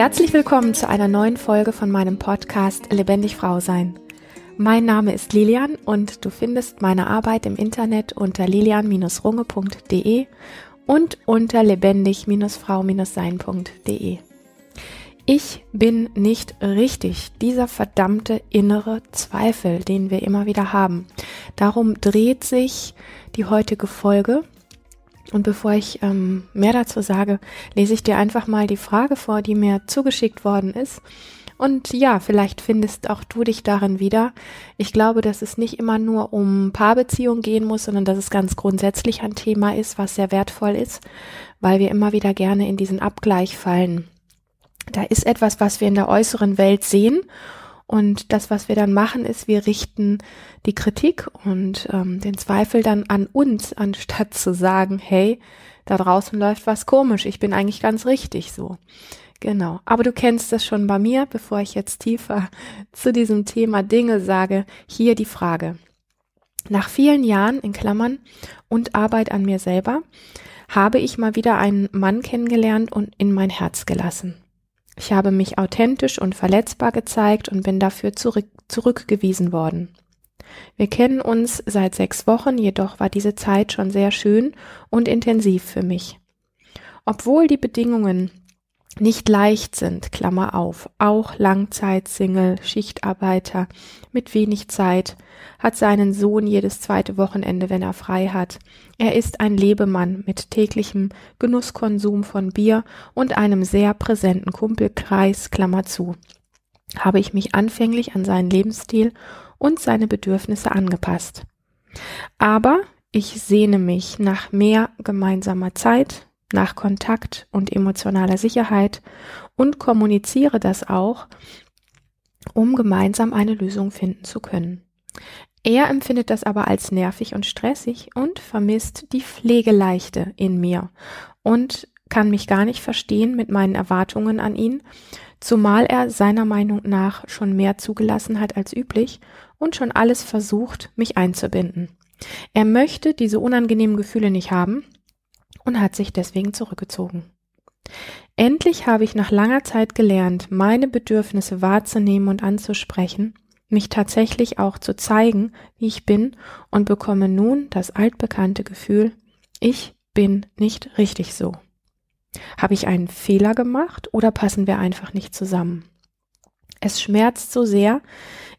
Herzlich willkommen zu einer neuen Folge von meinem Podcast Lebendig Frau sein. Mein Name ist Lilian und du findest meine Arbeit im Internet unter lilian-runge.de und unter lebendig-frau-sein.de. Ich bin nicht richtig, dieser verdammte innere Zweifel, den wir immer wieder haben. Darum dreht sich die heutige Folge und bevor ich ähm, mehr dazu sage, lese ich dir einfach mal die Frage vor, die mir zugeschickt worden ist. Und ja, vielleicht findest auch du dich darin wieder. Ich glaube, dass es nicht immer nur um Paarbeziehungen gehen muss, sondern dass es ganz grundsätzlich ein Thema ist, was sehr wertvoll ist, weil wir immer wieder gerne in diesen Abgleich fallen. Da ist etwas, was wir in der äußeren Welt sehen und das, was wir dann machen, ist, wir richten die Kritik und ähm, den Zweifel dann an uns, anstatt zu sagen, hey, da draußen läuft was komisch, ich bin eigentlich ganz richtig so. Genau. Aber du kennst das schon bei mir, bevor ich jetzt tiefer zu diesem Thema Dinge sage, hier die Frage. Nach vielen Jahren in Klammern und Arbeit an mir selber habe ich mal wieder einen Mann kennengelernt und in mein Herz gelassen. Ich habe mich authentisch und verletzbar gezeigt und bin dafür zurück zurückgewiesen worden. Wir kennen uns seit sechs Wochen, jedoch war diese Zeit schon sehr schön und intensiv für mich. Obwohl die Bedingungen nicht leicht sind, Klammer auf, auch Langzeitsingle, Schichtarbeiter mit wenig Zeit, hat seinen Sohn jedes zweite Wochenende, wenn er frei hat. Er ist ein Lebemann mit täglichem Genusskonsum von Bier und einem sehr präsenten Kumpelkreis, Klammer zu. Habe ich mich anfänglich an seinen Lebensstil und seine Bedürfnisse angepasst. Aber ich sehne mich nach mehr gemeinsamer Zeit, nach Kontakt und emotionaler Sicherheit und kommuniziere das auch, um gemeinsam eine Lösung finden zu können. Er empfindet das aber als nervig und stressig und vermisst die Pflegeleichte in mir und kann mich gar nicht verstehen mit meinen Erwartungen an ihn, zumal er seiner Meinung nach schon mehr zugelassen hat als üblich und schon alles versucht, mich einzubinden. Er möchte diese unangenehmen Gefühle nicht haben und hat sich deswegen zurückgezogen. Endlich habe ich nach langer Zeit gelernt, meine Bedürfnisse wahrzunehmen und anzusprechen, mich tatsächlich auch zu zeigen, wie ich bin und bekomme nun das altbekannte Gefühl, ich bin nicht richtig so. Habe ich einen Fehler gemacht oder passen wir einfach nicht zusammen? Es schmerzt so sehr,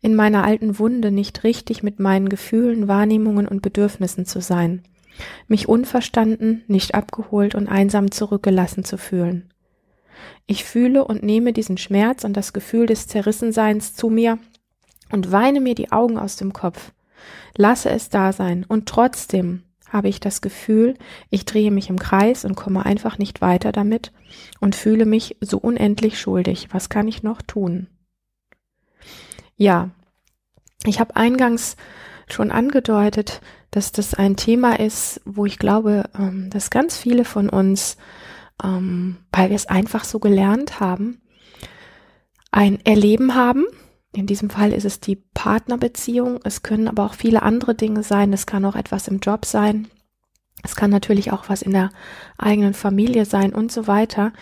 in meiner alten Wunde nicht richtig mit meinen Gefühlen, Wahrnehmungen und Bedürfnissen zu sein, mich unverstanden, nicht abgeholt und einsam zurückgelassen zu fühlen. Ich fühle und nehme diesen Schmerz und das Gefühl des Zerrissenseins zu mir und weine mir die Augen aus dem Kopf. Lasse es da sein und trotzdem habe ich das Gefühl, ich drehe mich im Kreis und komme einfach nicht weiter damit und fühle mich so unendlich schuldig. Was kann ich noch tun? Ja, ich habe eingangs schon angedeutet, dass das ein Thema ist, wo ich glaube, ähm, dass ganz viele von uns, ähm, weil wir es einfach so gelernt haben, ein Erleben haben. In diesem Fall ist es die Partnerbeziehung. Es können aber auch viele andere Dinge sein. Es kann auch etwas im Job sein. Es kann natürlich auch was in der eigenen Familie sein und so weiter,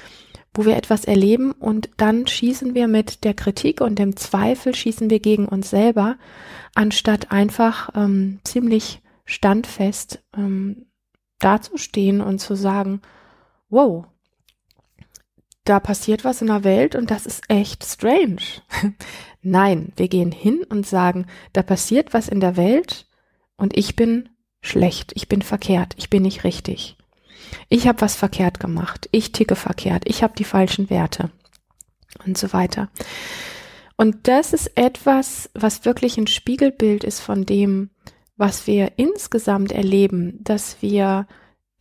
wo wir etwas erleben und dann schießen wir mit der Kritik und dem Zweifel, schießen wir gegen uns selber, anstatt einfach ähm, ziemlich standfest ähm, dazustehen und zu sagen, wow, da passiert was in der Welt und das ist echt strange. Nein, wir gehen hin und sagen, da passiert was in der Welt und ich bin schlecht, ich bin verkehrt, ich bin nicht richtig. Ich habe was verkehrt gemacht, ich ticke verkehrt, ich habe die falschen Werte und so weiter. Und das ist etwas, was wirklich ein Spiegelbild ist von dem, was wir insgesamt erleben, dass wir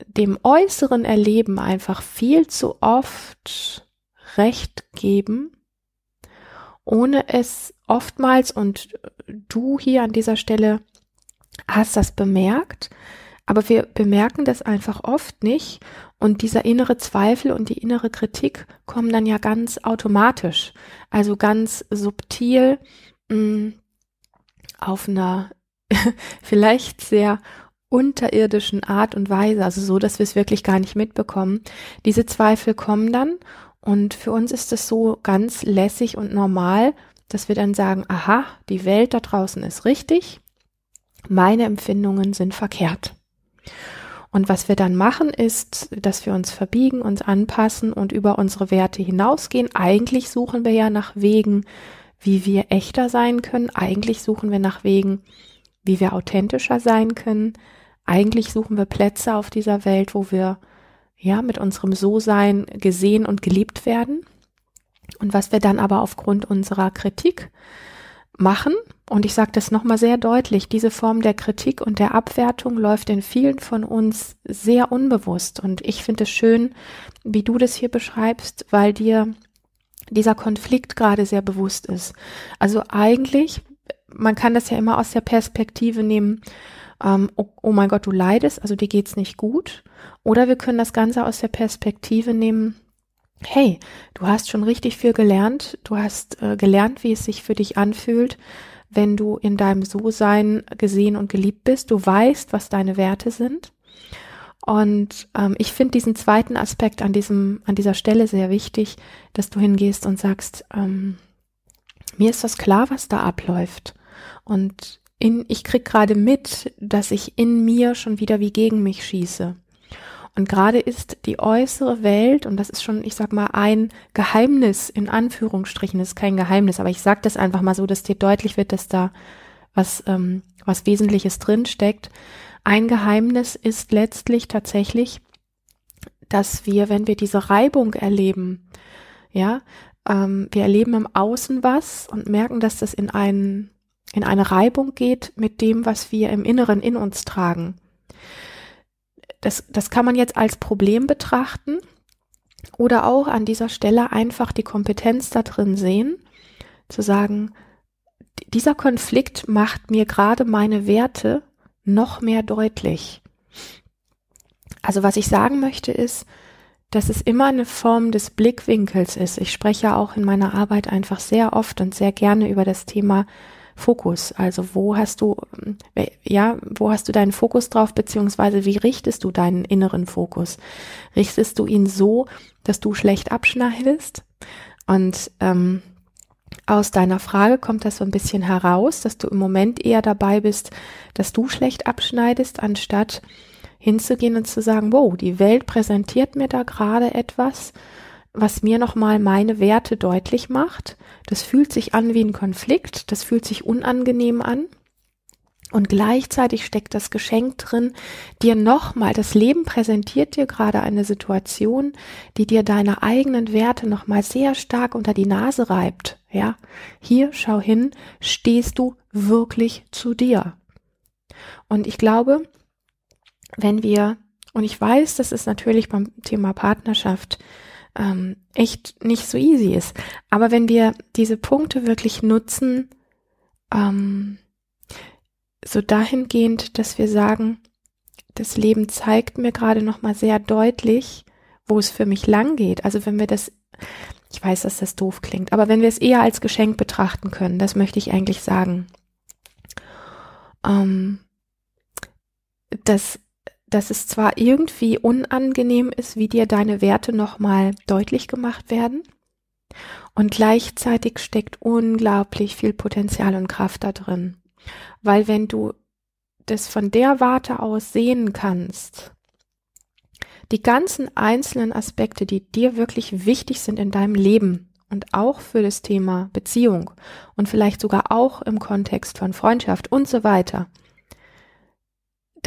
dem äußeren Erleben einfach viel zu oft Recht geben, ohne es oftmals, und du hier an dieser Stelle hast das bemerkt, aber wir bemerken das einfach oft nicht und dieser innere Zweifel und die innere Kritik kommen dann ja ganz automatisch, also ganz subtil mh, mm, auf einer vielleicht sehr unterirdischen Art und Weise, also so, dass wir es wirklich gar nicht mitbekommen. Diese Zweifel kommen dann und für uns ist es so ganz lässig und normal, dass wir dann sagen, aha, die Welt da draußen ist richtig, meine Empfindungen sind verkehrt. Und was wir dann machen, ist, dass wir uns verbiegen, uns anpassen und über unsere Werte hinausgehen. Eigentlich suchen wir ja nach Wegen, wie wir echter sein können. Eigentlich suchen wir nach Wegen, wie wir authentischer sein können. Eigentlich suchen wir Plätze auf dieser Welt, wo wir ja mit unserem So-Sein gesehen und geliebt werden. Und was wir dann aber aufgrund unserer Kritik machen, und ich sage das nochmal sehr deutlich, diese Form der Kritik und der Abwertung läuft in vielen von uns sehr unbewusst. Und ich finde es schön, wie du das hier beschreibst, weil dir dieser Konflikt gerade sehr bewusst ist. Also eigentlich man kann das ja immer aus der Perspektive nehmen, ähm, oh, oh, mein Gott, du leidest, also dir geht's nicht gut. Oder wir können das Ganze aus der Perspektive nehmen, hey, du hast schon richtig viel gelernt, du hast äh, gelernt, wie es sich für dich anfühlt, wenn du in deinem So-Sein gesehen und geliebt bist, du weißt, was deine Werte sind. Und ähm, ich finde diesen zweiten Aspekt an diesem, an dieser Stelle sehr wichtig, dass du hingehst und sagst, ähm, mir ist das klar, was da abläuft. Und in, ich krieg gerade mit, dass ich in mir schon wieder wie gegen mich schieße. Und gerade ist die äußere Welt, und das ist schon, ich sag mal, ein Geheimnis in Anführungsstrichen, ist kein Geheimnis, aber ich sag das einfach mal so, dass dir deutlich wird, dass da was, ähm, was Wesentliches drin steckt. Ein Geheimnis ist letztlich tatsächlich, dass wir, wenn wir diese Reibung erleben, ja, ähm, wir erleben im Außen was und merken, dass das in einen in eine Reibung geht mit dem, was wir im Inneren in uns tragen. Das, das kann man jetzt als Problem betrachten oder auch an dieser Stelle einfach die Kompetenz da drin sehen, zu sagen, dieser Konflikt macht mir gerade meine Werte noch mehr deutlich. Also was ich sagen möchte ist, dass es immer eine Form des Blickwinkels ist. Ich spreche auch in meiner Arbeit einfach sehr oft und sehr gerne über das Thema Fokus? Also wo hast du, äh, ja, wo hast du deinen Fokus drauf, beziehungsweise wie richtest du deinen inneren Fokus? Richtest du ihn so, dass du schlecht abschneidest? Und ähm, aus deiner Frage kommt das so ein bisschen heraus, dass du im Moment eher dabei bist, dass du schlecht abschneidest, anstatt hinzugehen und zu sagen, wow, die Welt präsentiert mir da gerade etwas, was mir nochmal meine Werte deutlich macht. Das fühlt sich an wie ein Konflikt, das fühlt sich unangenehm an. Und gleichzeitig steckt das Geschenk drin, dir nochmal, das Leben präsentiert dir gerade eine Situation, die dir deine eigenen Werte nochmal sehr stark unter die Nase reibt. Ja, hier schau hin, stehst du wirklich zu dir? Und ich glaube, wenn wir, und ich weiß, das ist natürlich beim Thema Partnerschaft ähm, echt nicht so easy ist. Aber wenn wir diese Punkte wirklich nutzen, ähm, so dahingehend, dass wir sagen, das Leben zeigt mir gerade nochmal sehr deutlich, wo es für mich lang geht. Also wenn wir das, ich weiß, dass das doof klingt, aber wenn wir es eher als Geschenk betrachten können, das möchte ich eigentlich sagen. Ähm, das dass es zwar irgendwie unangenehm ist, wie dir deine Werte nochmal deutlich gemacht werden, und gleichzeitig steckt unglaublich viel Potenzial und Kraft da drin. Weil wenn du das von der Warte aus sehen kannst, die ganzen einzelnen Aspekte, die dir wirklich wichtig sind in deinem Leben und auch für das Thema Beziehung und vielleicht sogar auch im Kontext von Freundschaft und so weiter,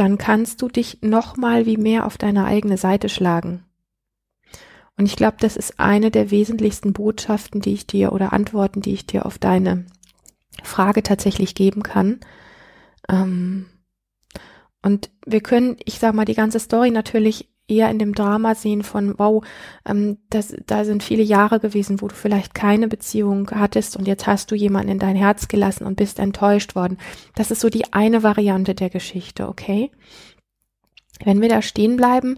dann kannst du dich nochmal wie mehr auf deine eigene Seite schlagen. Und ich glaube, das ist eine der wesentlichsten Botschaften, die ich dir oder Antworten, die ich dir auf deine Frage tatsächlich geben kann. Ähm, und wir können, ich sag mal, die ganze Story natürlich eher in dem Drama sehen von, wow, ähm, das, da sind viele Jahre gewesen, wo du vielleicht keine Beziehung hattest und jetzt hast du jemanden in dein Herz gelassen und bist enttäuscht worden. Das ist so die eine Variante der Geschichte, okay? Wenn wir da stehen bleiben,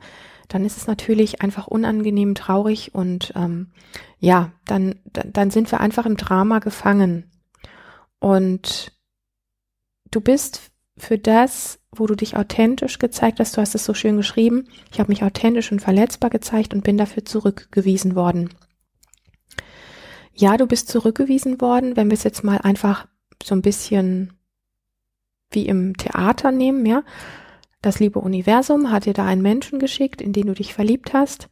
dann ist es natürlich einfach unangenehm, traurig und ähm, ja, dann, dann sind wir einfach im Drama gefangen. Und du bist für das, wo du dich authentisch gezeigt hast, du hast es so schön geschrieben, ich habe mich authentisch und verletzbar gezeigt und bin dafür zurückgewiesen worden. Ja, du bist zurückgewiesen worden, wenn wir es jetzt mal einfach so ein bisschen wie im Theater nehmen, ja. Das liebe Universum hat dir da einen Menschen geschickt, in den du dich verliebt hast.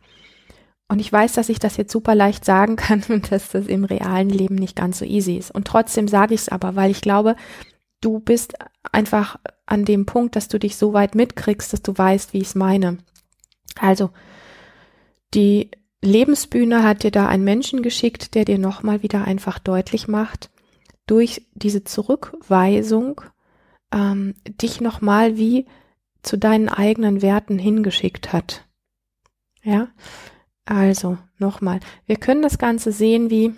Und ich weiß, dass ich das jetzt super leicht sagen kann und dass das im realen Leben nicht ganz so easy ist. Und trotzdem sage ich es aber, weil ich glaube, du bist einfach an dem Punkt, dass du dich so weit mitkriegst, dass du weißt, wie ich es meine. Also, die Lebensbühne hat dir da einen Menschen geschickt, der dir nochmal wieder einfach deutlich macht, durch diese Zurückweisung ähm, dich nochmal wie zu deinen eigenen Werten hingeschickt hat. Ja, also nochmal, wir können das Ganze sehen wie,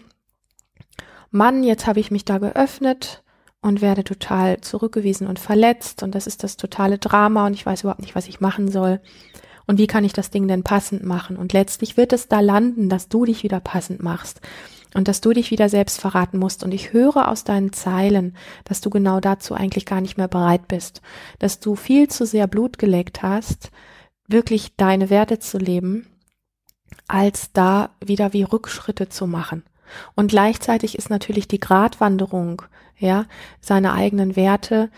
Mann, jetzt habe ich mich da geöffnet, und werde total zurückgewiesen und verletzt und das ist das totale Drama und ich weiß überhaupt nicht, was ich machen soll. Und wie kann ich das Ding denn passend machen? Und letztlich wird es da landen, dass du dich wieder passend machst und dass du dich wieder selbst verraten musst. Und ich höre aus deinen Zeilen, dass du genau dazu eigentlich gar nicht mehr bereit bist, dass du viel zu sehr Blut geleckt hast, wirklich deine Werte zu leben, als da wieder wie Rückschritte zu machen. Und gleichzeitig ist natürlich die Gratwanderung ja, seine eigenen Werte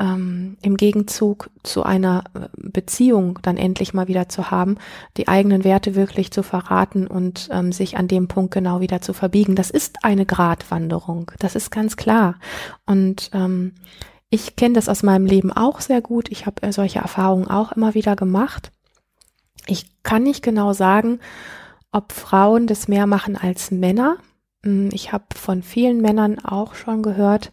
ähm, im Gegenzug zu einer äh, Beziehung dann endlich mal wieder zu haben, die eigenen Werte wirklich zu verraten und ähm, sich an dem Punkt genau wieder zu verbiegen. Das ist eine Gratwanderung, das ist ganz klar. Und ähm, ich kenne das aus meinem Leben auch sehr gut. Ich habe äh, solche Erfahrungen auch immer wieder gemacht. Ich kann nicht genau sagen, ob Frauen das mehr machen als Männer. Mm, ich habe von vielen Männern auch schon gehört,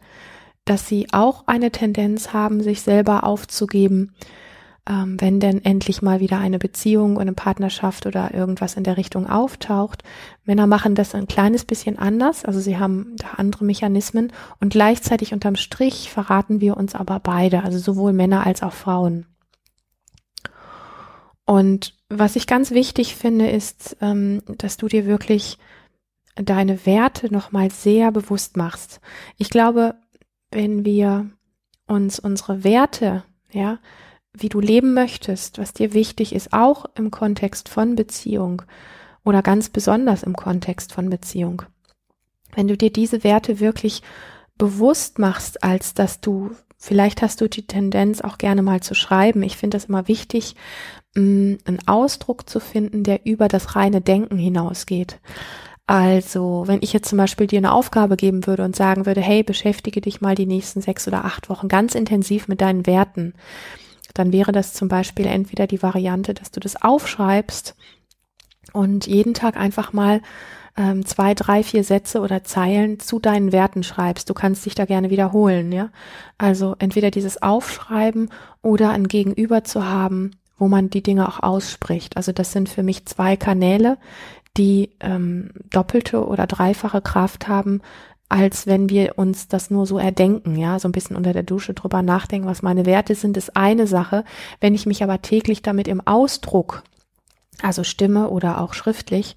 dass sie auch eine Tendenz haben, sich selber aufzugeben, ähm, wenn denn endlich mal wieder eine Beziehung, oder eine Partnerschaft oder irgendwas in der Richtung auftaucht. Männer machen das ein kleines bisschen anders, also sie haben da andere Mechanismen und gleichzeitig unterm Strich verraten wir uns aber beide, also sowohl Männer als auch Frauen. Und was ich ganz wichtig finde, ist, ähm, dass du dir wirklich deine Werte nochmal sehr bewusst machst. Ich glaube, wenn wir uns unsere Werte, ja, wie du leben möchtest, was dir wichtig ist, auch im Kontext von Beziehung oder ganz besonders im Kontext von Beziehung. Wenn du dir diese Werte wirklich bewusst machst, als dass du, vielleicht hast du die Tendenz auch gerne mal zu schreiben. Ich finde das immer wichtig, mm, einen Ausdruck zu finden, der über das reine Denken hinausgeht. Also, wenn ich jetzt zum Beispiel dir eine Aufgabe geben würde und sagen würde, hey, beschäftige dich mal die nächsten sechs oder acht Wochen ganz intensiv mit deinen Werten, dann wäre das zum Beispiel entweder die Variante, dass du das aufschreibst und jeden Tag einfach mal ähm, zwei, drei, vier Sätze oder Zeilen zu deinen Werten schreibst. Du kannst dich da gerne wiederholen, ja. Also entweder dieses Aufschreiben oder ein Gegenüber zu haben, wo man die Dinge auch ausspricht. Also das sind für mich zwei Kanäle, die ähm, doppelte oder dreifache Kraft haben, als wenn wir uns das nur so erdenken, ja, so ein bisschen unter der Dusche drüber nachdenken, was meine Werte sind, ist eine Sache. Wenn ich mich aber täglich damit im Ausdruck, also Stimme oder auch schriftlich,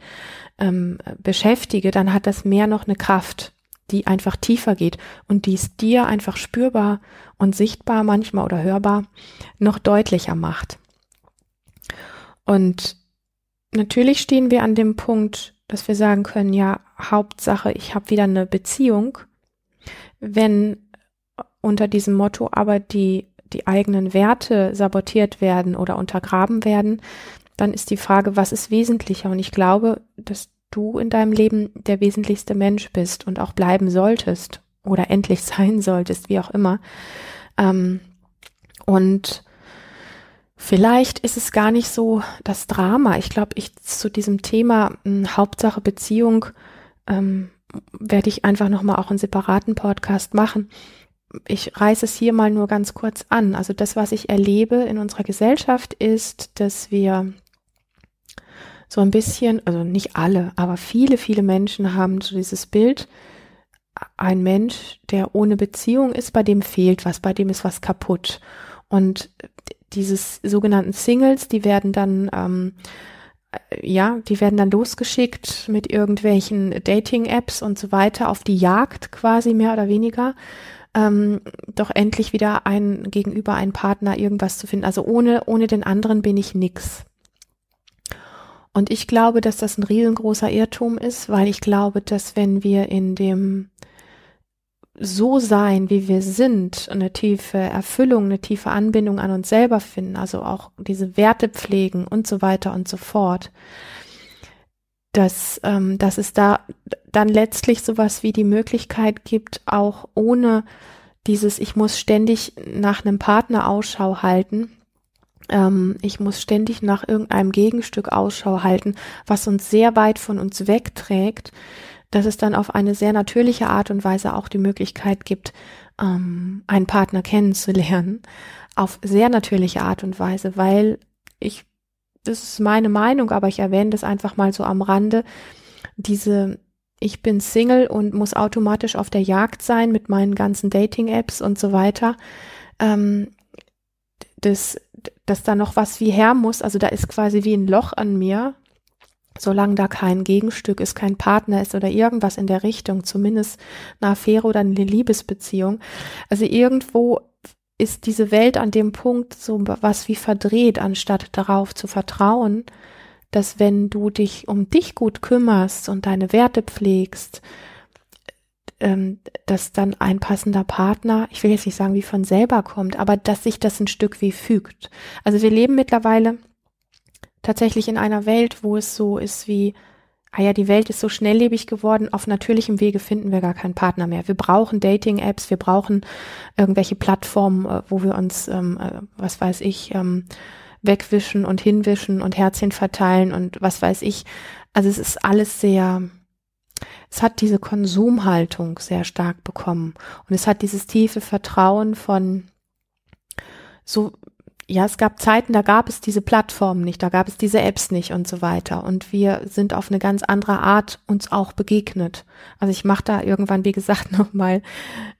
ähm, beschäftige, dann hat das mehr noch eine Kraft, die einfach tiefer geht und die es dir einfach spürbar und sichtbar manchmal oder hörbar noch deutlicher macht. Und natürlich stehen wir an dem Punkt, dass wir sagen können, ja, Hauptsache, ich habe wieder eine Beziehung, wenn unter diesem Motto aber die, die eigenen Werte sabotiert werden oder untergraben werden, dann ist die Frage, was ist wesentlicher? Und ich glaube, dass du in deinem Leben der wesentlichste Mensch bist und auch bleiben solltest oder endlich sein solltest, wie auch immer. Ähm, und Vielleicht ist es gar nicht so das Drama. Ich glaube, ich zu diesem Thema äh, Hauptsache Beziehung ähm, werde ich einfach nochmal auch einen separaten Podcast machen. Ich reiße es hier mal nur ganz kurz an. Also das, was ich erlebe in unserer Gesellschaft ist, dass wir so ein bisschen, also nicht alle, aber viele, viele Menschen haben so dieses Bild, ein Mensch, der ohne Beziehung ist, bei dem fehlt was, bei dem ist was kaputt. Und dieses sogenannten Singles, die werden dann ähm, äh, ja, die werden dann losgeschickt mit irgendwelchen Dating-Apps und so weiter auf die Jagd quasi mehr oder weniger, ähm, doch endlich wieder ein gegenüber einen Partner irgendwas zu finden. Also ohne ohne den anderen bin ich nix. Und ich glaube, dass das ein riesengroßer Irrtum ist, weil ich glaube, dass wenn wir in dem so sein, wie wir sind, eine tiefe Erfüllung, eine tiefe Anbindung an uns selber finden, also auch diese Werte pflegen und so weiter und so fort, dass, ähm, dass es da dann letztlich sowas wie die Möglichkeit gibt, auch ohne dieses, ich muss ständig nach einem Partner Ausschau halten, ähm, ich muss ständig nach irgendeinem Gegenstück Ausschau halten, was uns sehr weit von uns wegträgt, dass es dann auf eine sehr natürliche Art und Weise auch die Möglichkeit gibt, ähm, einen Partner kennenzulernen. Auf sehr natürliche Art und Weise, weil ich, das ist meine Meinung, aber ich erwähne das einfach mal so am Rande, diese ich bin Single und muss automatisch auf der Jagd sein mit meinen ganzen Dating-Apps und so weiter. Ähm, das, dass da noch was wie her muss, also da ist quasi wie ein Loch an mir, solange da kein Gegenstück ist, kein Partner ist oder irgendwas in der Richtung, zumindest eine Affäre oder eine Liebesbeziehung. Also irgendwo ist diese Welt an dem Punkt so was wie verdreht, anstatt darauf zu vertrauen, dass wenn du dich um dich gut kümmerst und deine Werte pflegst, ähm, dass dann ein passender Partner, ich will jetzt nicht sagen, wie von selber kommt, aber dass sich das ein Stück wie fügt. Also wir leben mittlerweile tatsächlich in einer Welt, wo es so ist wie, ah ja, die Welt ist so schnelllebig geworden, auf natürlichem Wege finden wir gar keinen Partner mehr. Wir brauchen Dating-Apps, wir brauchen irgendwelche Plattformen, äh, wo wir uns, ähm, äh, was weiß ich, ähm, wegwischen und hinwischen und Herzchen verteilen und was weiß ich. Also es ist alles sehr, es hat diese Konsumhaltung sehr stark bekommen und es hat dieses tiefe Vertrauen von, so ja, es gab Zeiten, da gab es diese Plattformen nicht, da gab es diese Apps nicht und so weiter. Und wir sind auf eine ganz andere Art uns auch begegnet. Also ich mache da irgendwann, wie gesagt, nochmal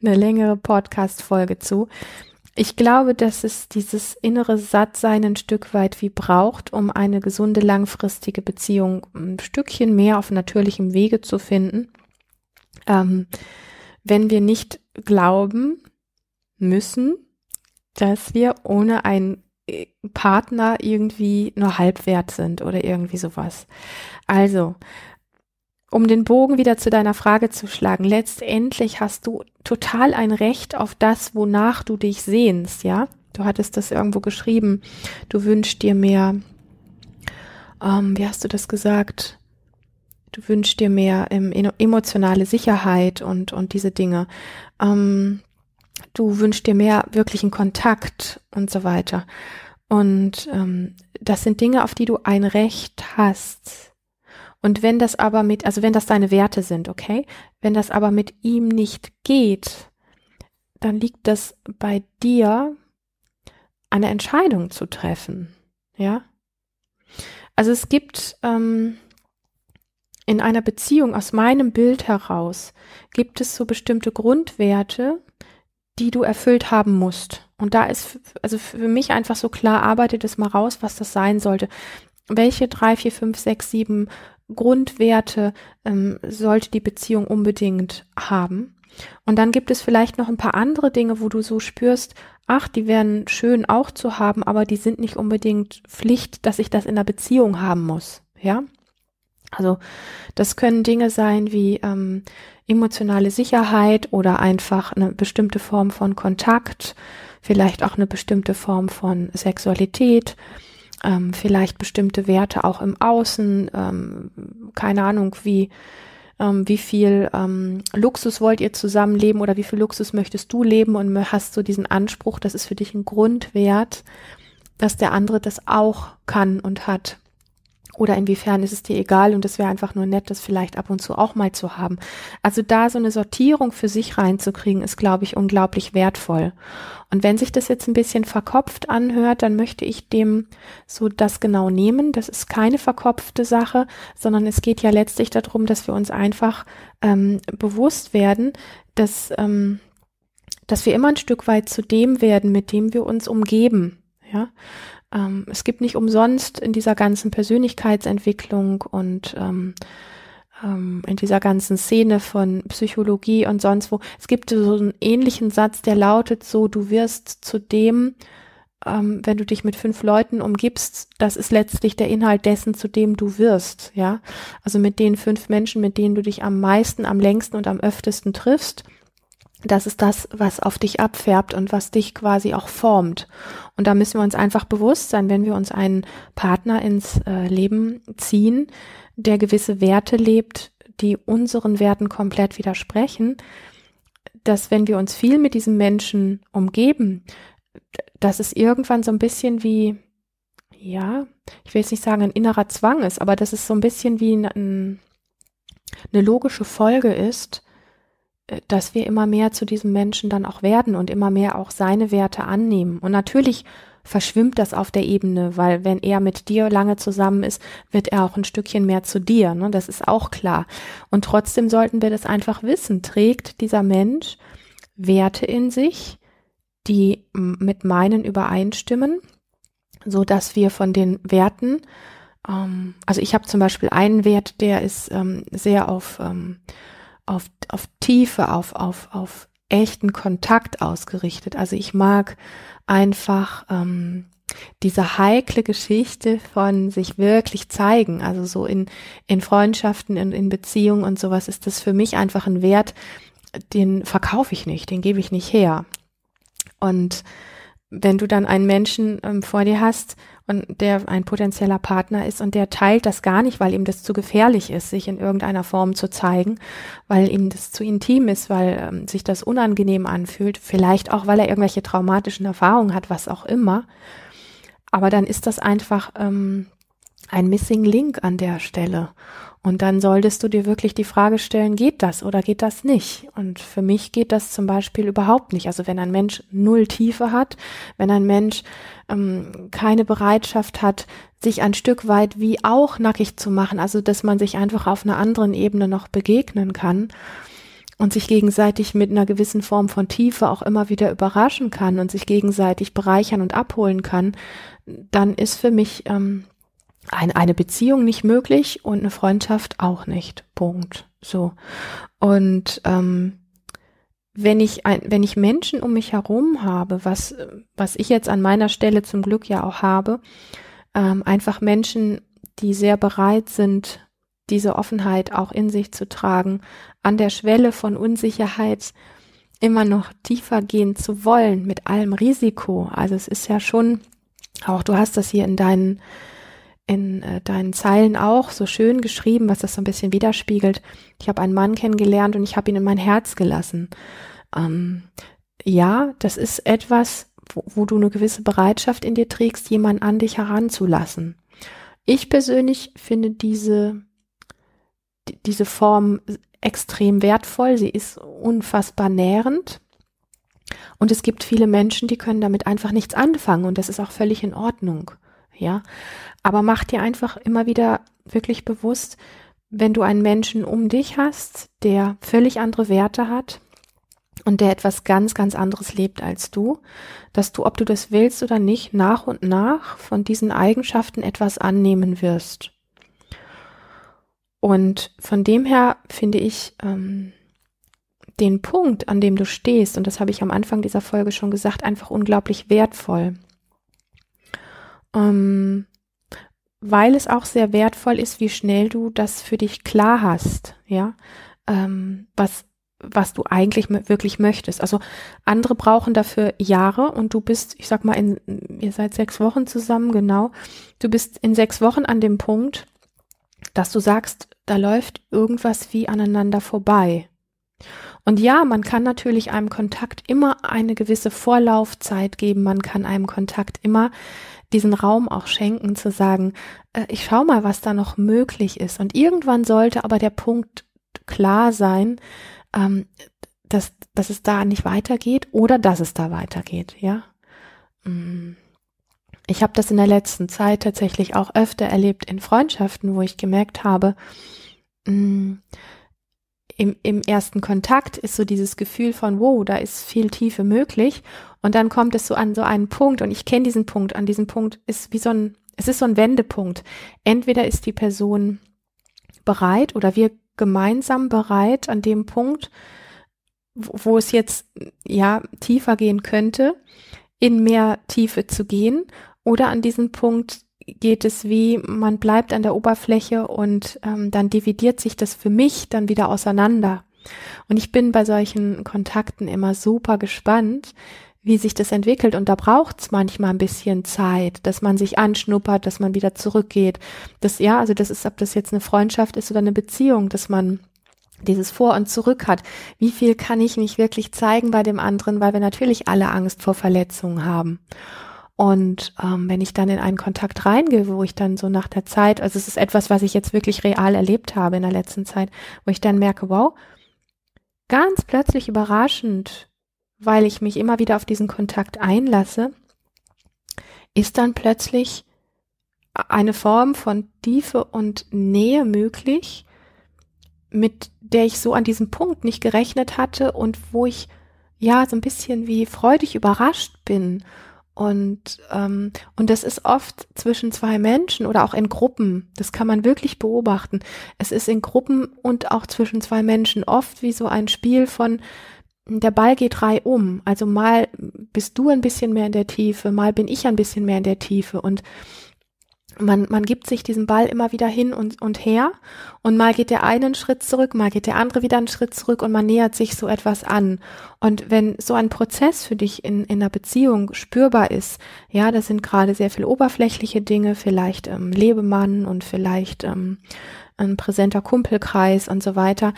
eine längere Podcast-Folge zu. Ich glaube, dass es dieses innere Sattsein ein Stück weit wie braucht, um eine gesunde langfristige Beziehung ein Stückchen mehr auf natürlichem Wege zu finden. Ähm, wenn wir nicht glauben müssen, dass wir ohne einen äh, Partner irgendwie nur halbwert sind oder irgendwie sowas. Also, um den Bogen wieder zu deiner Frage zu schlagen, letztendlich hast du total ein Recht auf das, wonach du dich sehnst, ja? Du hattest das irgendwo geschrieben. Du wünschst dir mehr, ähm, wie hast du das gesagt? Du wünschst dir mehr ähm, emotionale Sicherheit und, und diese Dinge. Ähm, du wünschst dir mehr wirklichen Kontakt und so weiter. Und ähm, das sind Dinge, auf die du ein Recht hast. Und wenn das aber mit, also wenn das deine Werte sind, okay, wenn das aber mit ihm nicht geht, dann liegt das bei dir, eine Entscheidung zu treffen. Ja. Also es gibt ähm, in einer Beziehung aus meinem Bild heraus gibt es so bestimmte Grundwerte, die du erfüllt haben musst. Und da ist also für mich einfach so klar, arbeite das mal raus, was das sein sollte. Welche drei, vier, fünf, sechs, sieben Grundwerte ähm, sollte die Beziehung unbedingt haben? Und dann gibt es vielleicht noch ein paar andere Dinge, wo du so spürst, ach, die wären schön auch zu haben, aber die sind nicht unbedingt Pflicht, dass ich das in der Beziehung haben muss. Ja, also das können Dinge sein wie ähm, emotionale Sicherheit oder einfach eine bestimmte Form von Kontakt, vielleicht auch eine bestimmte Form von Sexualität, ähm, vielleicht bestimmte Werte auch im Außen, ähm, keine Ahnung wie. Ähm, wie viel ähm, Luxus wollt ihr zusammenleben oder wie viel Luxus möchtest du leben und hast so diesen Anspruch, das ist für dich ein Grundwert, dass der andere das auch kann und hat. Oder inwiefern ist es dir egal und es wäre einfach nur nett, das vielleicht ab und zu auch mal zu haben. Also da so eine Sortierung für sich reinzukriegen, ist, glaube ich, unglaublich wertvoll. Und wenn sich das jetzt ein bisschen verkopft anhört, dann möchte ich dem so das genau nehmen. Das ist keine verkopfte Sache, sondern es geht ja letztlich darum, dass wir uns einfach ähm, bewusst werden, dass, ähm, dass wir immer ein Stück weit zu dem werden, mit dem wir uns umgeben. Ja, ähm, es gibt nicht umsonst in dieser ganzen Persönlichkeitsentwicklung und ähm, ähm, in dieser ganzen Szene von Psychologie und sonst wo, es gibt so einen ähnlichen Satz, der lautet so, du wirst zu dem, ähm, wenn du dich mit fünf Leuten umgibst, das ist letztlich der Inhalt dessen, zu dem du wirst, ja. Also mit den fünf Menschen, mit denen du dich am meisten, am längsten und am öftesten triffst, das ist das, was auf dich abfärbt und was dich quasi auch formt. Und da müssen wir uns einfach bewusst sein, wenn wir uns einen Partner ins äh, Leben ziehen, der gewisse Werte lebt, die unseren Werten komplett widersprechen, dass wenn wir uns viel mit diesem Menschen umgeben, dass es irgendwann so ein bisschen wie, ja, ich will jetzt nicht sagen ein innerer Zwang ist, aber dass es so ein bisschen wie ein, eine logische Folge ist, äh, dass wir immer mehr zu diesem Menschen dann auch werden und immer mehr auch seine Werte annehmen. Und natürlich verschwimmt das auf der Ebene, weil wenn er mit dir lange zusammen ist, wird er auch ein Stückchen mehr zu dir. Ne? Das ist auch klar. Und trotzdem sollten wir das einfach wissen. Trägt dieser Mensch Werte in sich, die mit meinen übereinstimmen, so dass wir von den Werten, ähm, also ich habe zum Beispiel einen Wert, der ist ähm, sehr auf ähm, auf, auf Tiefe, auf, auf, auf echten Kontakt ausgerichtet. Also ich mag einfach ähm, diese heikle Geschichte von sich wirklich zeigen. Also so in, in Freundschaften, in, in Beziehungen und sowas ist das für mich einfach ein Wert, den verkaufe ich nicht, den gebe ich nicht her. Und wenn du dann einen Menschen ähm, vor dir hast, und der ein potenzieller Partner ist und der teilt das gar nicht, weil ihm das zu gefährlich ist, sich in irgendeiner Form zu zeigen, weil ihm das zu intim ist, weil ähm, sich das unangenehm anfühlt, vielleicht auch, weil er irgendwelche traumatischen Erfahrungen hat, was auch immer. Aber dann ist das einfach ähm, ein Missing Link an der Stelle. Und dann solltest du dir wirklich die Frage stellen, geht das oder geht das nicht? Und für mich geht das zum Beispiel überhaupt nicht. Also wenn ein Mensch null Tiefe hat, wenn ein Mensch ähm, keine Bereitschaft hat, sich ein Stück weit wie auch nackig zu machen, also dass man sich einfach auf einer anderen Ebene noch begegnen kann und sich gegenseitig mit einer gewissen Form von Tiefe auch immer wieder überraschen kann und sich gegenseitig bereichern und abholen kann, dann ist für mich ähm, ein, eine Beziehung nicht möglich und eine Freundschaft auch nicht. Punkt. So. Und ähm, wenn ich ein, wenn ich Menschen um mich herum habe, was was ich jetzt an meiner Stelle zum Glück ja auch habe, ähm, einfach Menschen, die sehr bereit sind, diese Offenheit auch in sich zu tragen, an der Schwelle von Unsicherheit immer noch tiefer gehen zu wollen mit allem Risiko. Also es ist ja schon auch du hast das hier in deinen in äh, deinen Zeilen auch so schön geschrieben, was das so ein bisschen widerspiegelt. Ich habe einen Mann kennengelernt und ich habe ihn in mein Herz gelassen. Ähm, ja, das ist etwas, wo, wo du eine gewisse Bereitschaft in dir trägst, jemanden an dich heranzulassen. Ich persönlich finde diese, diese Form extrem wertvoll. Sie ist unfassbar nährend. Und es gibt viele Menschen, die können damit einfach nichts anfangen und das ist auch völlig in Ordnung ja. Aber mach dir einfach immer wieder wirklich bewusst, wenn du einen Menschen um dich hast, der völlig andere Werte hat und der etwas ganz, ganz anderes lebt als du, dass du, ob du das willst oder nicht, nach und nach von diesen Eigenschaften etwas annehmen wirst. Und von dem her finde ich, ähm, den Punkt, an dem du stehst, und das habe ich am Anfang dieser Folge schon gesagt, einfach unglaublich wertvoll ähm, weil es auch sehr wertvoll ist, wie schnell du das für dich klar hast, ja, ähm, was was du eigentlich wirklich möchtest. Also andere brauchen dafür Jahre und du bist, ich sag mal, in, ihr seid sechs Wochen zusammen, genau. Du bist in sechs Wochen an dem Punkt, dass du sagst, da läuft irgendwas wie aneinander vorbei. Und ja, man kann natürlich einem Kontakt immer eine gewisse Vorlaufzeit geben, man kann einem Kontakt immer diesen Raum auch schenken, zu sagen, äh, ich schau mal, was da noch möglich ist. Und irgendwann sollte aber der Punkt klar sein, ähm, dass, dass es da nicht weitergeht oder dass es da weitergeht, ja. Mm. Ich habe das in der letzten Zeit tatsächlich auch öfter erlebt in Freundschaften, wo ich gemerkt habe, mh, mm, im, im ersten Kontakt ist so dieses Gefühl von, wow, da ist viel Tiefe möglich. Und dann kommt es so an so einen Punkt und ich kenne diesen Punkt. An diesem Punkt ist wie so ein, es ist so ein Wendepunkt. Entweder ist die Person bereit oder wir gemeinsam bereit an dem Punkt, wo, wo es jetzt, ja, tiefer gehen könnte, in mehr Tiefe zu gehen oder an diesen Punkt geht es wie, man bleibt an der Oberfläche und ähm, dann dividiert sich das für mich dann wieder auseinander. Und ich bin bei solchen Kontakten immer super gespannt, wie sich das entwickelt. Und da braucht's manchmal ein bisschen Zeit, dass man sich anschnuppert, dass man wieder zurückgeht. Das, ja, also das ist, ob das jetzt eine Freundschaft ist oder eine Beziehung, dass man dieses Vor und Zurück hat. Wie viel kann ich mich wirklich zeigen bei dem anderen, weil wir natürlich alle Angst vor Verletzungen haben. Und ähm, wenn ich dann in einen Kontakt reingehe, wo ich dann so nach der Zeit, also es ist etwas, was ich jetzt wirklich real erlebt habe in der letzten Zeit, wo ich dann merke, wow, ganz plötzlich überraschend, weil ich mich immer wieder auf diesen Kontakt einlasse, ist dann plötzlich eine Form von Tiefe und Nähe möglich, mit der ich so an diesem Punkt nicht gerechnet hatte und wo ich ja so ein bisschen wie freudig überrascht bin und, ähm, und das ist oft zwischen zwei Menschen oder auch in Gruppen. Das kann man wirklich beobachten. Es ist in Gruppen und auch zwischen zwei Menschen oft wie so ein Spiel von der Ball geht rei um. Also mal bist du ein bisschen mehr in der Tiefe, mal bin ich ein bisschen mehr in der Tiefe. Und man, man gibt sich diesen Ball immer wieder hin und, und her und mal geht der eine einen Schritt zurück, mal geht der andere wieder einen Schritt zurück und man nähert sich so etwas an. Und wenn so ein Prozess für dich in, in einer Beziehung spürbar ist, ja, das sind gerade sehr viel oberflächliche Dinge, vielleicht ähm, Lebemann und vielleicht ähm, ein präsenter Kumpelkreis und so weiter.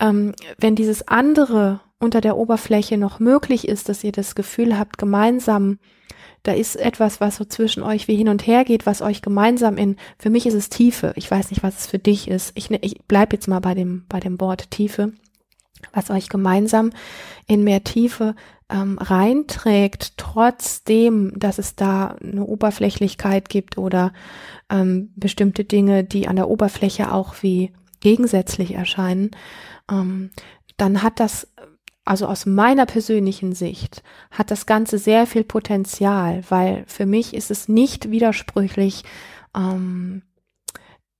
Ähm, wenn dieses andere unter der Oberfläche noch möglich ist, dass ihr das Gefühl habt, gemeinsam, da ist etwas, was so zwischen euch wie hin und her geht, was euch gemeinsam in, für mich ist es Tiefe, ich weiß nicht, was es für dich ist, ich, ne, ich bleib jetzt mal bei dem, bei dem Wort Tiefe, was euch gemeinsam in mehr Tiefe ähm, reinträgt, trotzdem, dass es da eine Oberflächlichkeit gibt oder ähm, bestimmte Dinge, die an der Oberfläche auch wie gegensätzlich erscheinen, ähm, dann hat das also aus meiner persönlichen Sicht hat das Ganze sehr viel Potenzial, weil für mich ist es nicht widersprüchlich, ähm,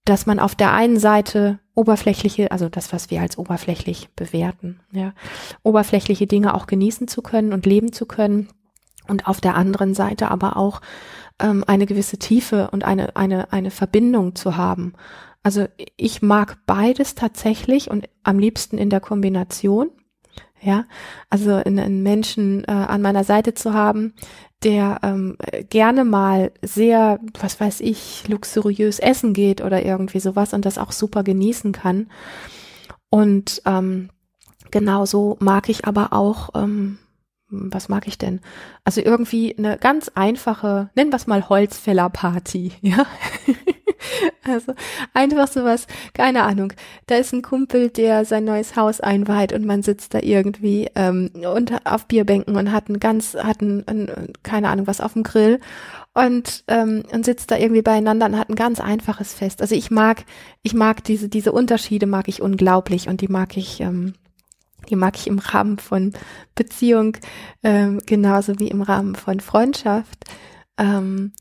dass man auf der einen Seite oberflächliche, also das, was wir als oberflächlich bewerten, ja, oberflächliche Dinge auch genießen zu können und leben zu können und auf der anderen Seite aber auch ähm, eine gewisse Tiefe und eine, eine, eine Verbindung zu haben. Also ich mag beides tatsächlich und am liebsten in der Kombination. Ja, also einen Menschen äh, an meiner Seite zu haben, der ähm, gerne mal sehr, was weiß ich, luxuriös essen geht oder irgendwie sowas und das auch super genießen kann. Und ähm, genauso mag ich aber auch ähm, was mag ich denn? Also irgendwie eine ganz einfache, nennen wir es mal Holzfällerparty, ja? also einfach sowas, keine Ahnung. Da ist ein Kumpel, der sein neues Haus einweiht und man sitzt da irgendwie ähm, und auf Bierbänken und hat ein ganz, hat ein, ein, keine Ahnung was auf dem Grill und ähm, und sitzt da irgendwie beieinander und hat ein ganz einfaches Fest. Also ich mag, ich mag diese diese Unterschiede mag ich unglaublich und die mag ich ähm, die mag ich im Rahmen von Beziehung ähm, genauso wie im Rahmen von Freundschaft. Ähm,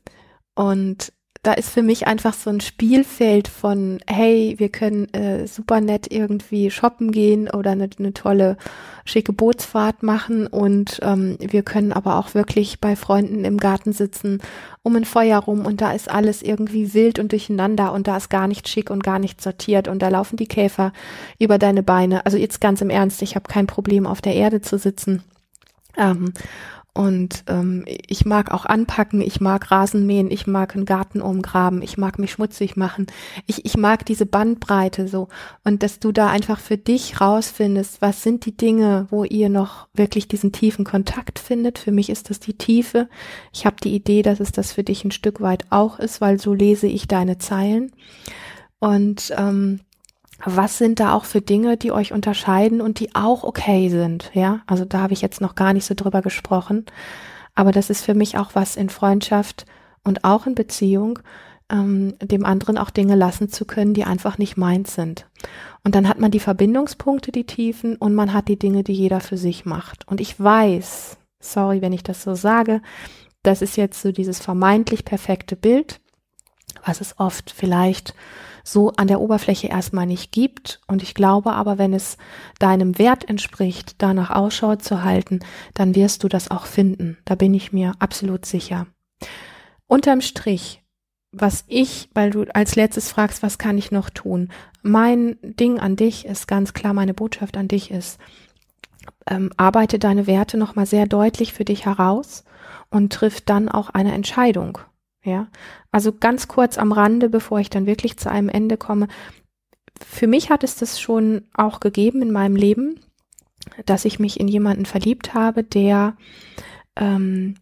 und da ist für mich einfach so ein Spielfeld von, hey, wir können äh, super nett irgendwie shoppen gehen oder eine ne tolle, schicke Bootsfahrt machen und ähm, wir können aber auch wirklich bei Freunden im Garten sitzen, um ein Feuer rum und da ist alles irgendwie wild und durcheinander und da ist gar nicht schick und gar nicht sortiert und da laufen die Käfer über deine Beine. Also jetzt ganz im Ernst, ich habe kein Problem, auf der Erde zu sitzen. Ähm, und ähm, ich mag auch anpacken, ich mag Rasen mähen, ich mag einen Garten umgraben, ich mag mich schmutzig machen. Ich, ich mag diese Bandbreite so. Und dass du da einfach für dich rausfindest, was sind die Dinge, wo ihr noch wirklich diesen tiefen Kontakt findet. Für mich ist das die Tiefe. Ich habe die Idee, dass es das für dich ein Stück weit auch ist, weil so lese ich deine Zeilen. Und ähm, was sind da auch für Dinge, die euch unterscheiden und die auch okay sind, ja? Also da habe ich jetzt noch gar nicht so drüber gesprochen, aber das ist für mich auch was in Freundschaft und auch in Beziehung, ähm, dem anderen auch Dinge lassen zu können, die einfach nicht meins sind. Und dann hat man die Verbindungspunkte, die Tiefen und man hat die Dinge, die jeder für sich macht. Und ich weiß, sorry, wenn ich das so sage, das ist jetzt so dieses vermeintlich perfekte Bild, was es oft vielleicht so an der Oberfläche erstmal nicht gibt. Und ich glaube aber, wenn es deinem Wert entspricht, danach Ausschau zu halten, dann wirst du das auch finden. Da bin ich mir absolut sicher. Unterm Strich, was ich, weil du als letztes fragst, was kann ich noch tun? Mein Ding an dich ist ganz klar, meine Botschaft an dich ist, ähm, arbeite deine Werte nochmal sehr deutlich für dich heraus und triff dann auch eine Entscheidung. Ja, also ganz kurz am Rande, bevor ich dann wirklich zu einem Ende komme. Für mich hat es das schon auch gegeben in meinem Leben, dass ich mich in jemanden verliebt habe, der ähm,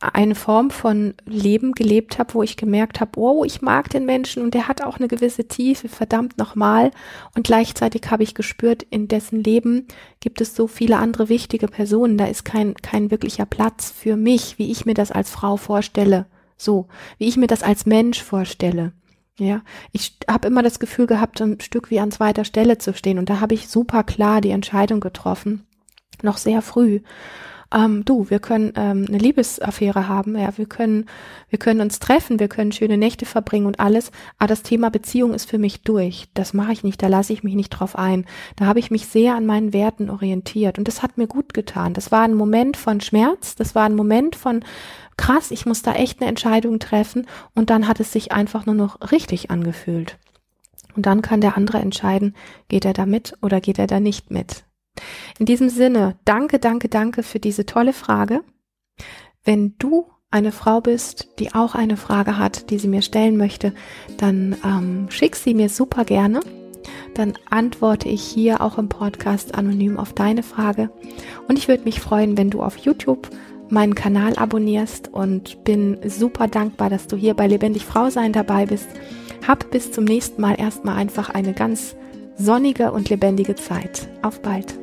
eine Form von Leben gelebt hat, wo ich gemerkt habe, oh, ich mag den Menschen und der hat auch eine gewisse Tiefe, verdammt nochmal. Und gleichzeitig habe ich gespürt, in dessen Leben gibt es so viele andere wichtige Personen, da ist kein, kein wirklicher Platz für mich, wie ich mir das als Frau vorstelle. So, wie ich mir das als Mensch vorstelle. Ja, ich habe immer das Gefühl gehabt, ein Stück wie an zweiter Stelle zu stehen. Und da habe ich super klar die Entscheidung getroffen, noch sehr früh ähm, du, wir können ähm, eine Liebesaffäre haben, ja, wir können, wir können uns treffen, wir können schöne Nächte verbringen und alles, aber das Thema Beziehung ist für mich durch. Das mache ich nicht, da lasse ich mich nicht drauf ein. Da habe ich mich sehr an meinen Werten orientiert und das hat mir gut getan. Das war ein Moment von Schmerz, das war ein Moment von krass, ich muss da echt eine Entscheidung treffen und dann hat es sich einfach nur noch richtig angefühlt. Und dann kann der andere entscheiden, geht er da mit oder geht er da nicht mit. In diesem Sinne, danke, danke, danke für diese tolle Frage. Wenn du eine Frau bist, die auch eine Frage hat, die sie mir stellen möchte, dann ähm, schick sie mir super gerne. Dann antworte ich hier auch im Podcast anonym auf deine Frage. Und ich würde mich freuen, wenn du auf YouTube meinen Kanal abonnierst und bin super dankbar, dass du hier bei Lebendig Frau sein dabei bist. Hab bis zum nächsten Mal erstmal einfach eine ganz sonnige und lebendige Zeit. Auf bald!